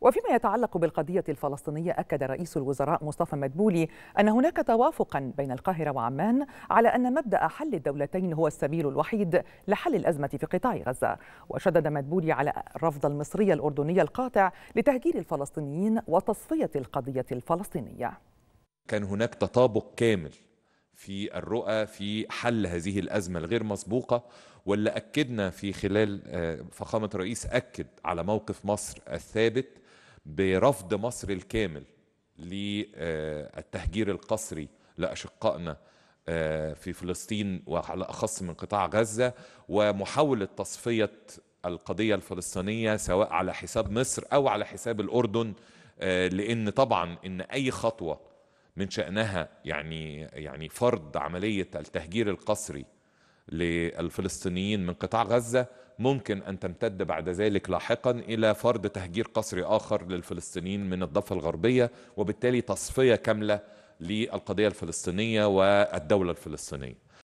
وفيما يتعلق بالقضية الفلسطينية أكد رئيس الوزراء مصطفى مدبولي أن هناك توافقا بين القاهرة وعمان على أن مبدأ حل الدولتين هو السبيل الوحيد لحل الأزمة في قطاع غزة وشدد مدبولي على رفض المصرية الأردنية القاطع لتهجير الفلسطينيين وتصفية القضية الفلسطينية كان هناك تطابق كامل في الرؤى في حل هذه الأزمة الغير مسبوقة واللي أكدنا في خلال آه، فخامة الرئيس أكد على موقف مصر الثابت برفض مصر الكامل للتهجير القسري لأشقائنا آه، في فلسطين وعلى أخص من قطاع غزة ومحاولة تصفية القضية الفلسطينية سواء على حساب مصر أو على حساب الأردن آه، لأن طبعا إن أي خطوة من شأنها يعني يعني فرض عملية التهجير القسري للفلسطينيين من قطاع غزة ممكن أن تمتد بعد ذلك لاحقا إلى فرض تهجير قسري آخر للفلسطينيين من الضفة الغربية وبالتالي تصفية كاملة للقضية الفلسطينية والدولة الفلسطينية